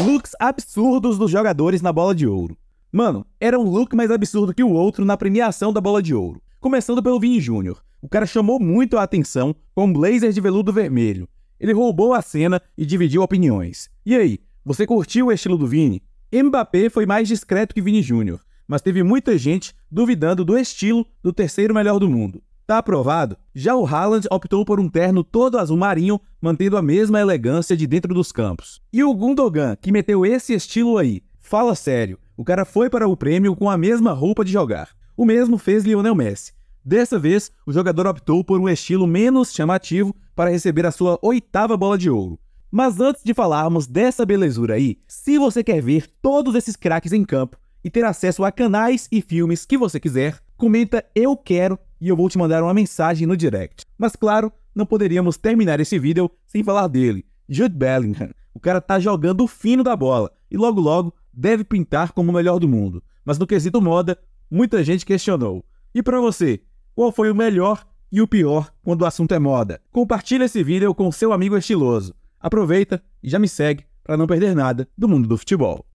looks absurdos dos jogadores na bola de ouro. Mano, era um look mais absurdo que o outro na premiação da bola de ouro. Começando pelo Vini Júnior. O cara chamou muito a atenção com um blazer de veludo vermelho. Ele roubou a cena e dividiu opiniões. E aí, você curtiu o estilo do Vini? Mbappé foi mais discreto que Vini Júnior, mas teve muita gente duvidando do estilo do terceiro melhor do mundo. Tá aprovado? Já o Haaland optou por um terno todo azul marinho, mantendo a mesma elegância de dentro dos campos. E o Gundogan, que meteu esse estilo aí? Fala sério, o cara foi para o prêmio com a mesma roupa de jogar. O mesmo fez Lionel Messi. Dessa vez, o jogador optou por um estilo menos chamativo para receber a sua oitava bola de ouro. Mas antes de falarmos dessa belezura aí, se você quer ver todos esses craques em campo, e ter acesso a canais e filmes que você quiser, comenta eu quero e eu vou te mandar uma mensagem no direct. Mas claro, não poderíamos terminar esse vídeo sem falar dele. Jude Bellingham. O cara tá jogando o fino da bola e logo logo deve pintar como o melhor do mundo. Mas no quesito moda, muita gente questionou. E para você, qual foi o melhor e o pior quando o assunto é moda? Compartilhe esse vídeo com seu amigo estiloso. Aproveita e já me segue para não perder nada do mundo do futebol.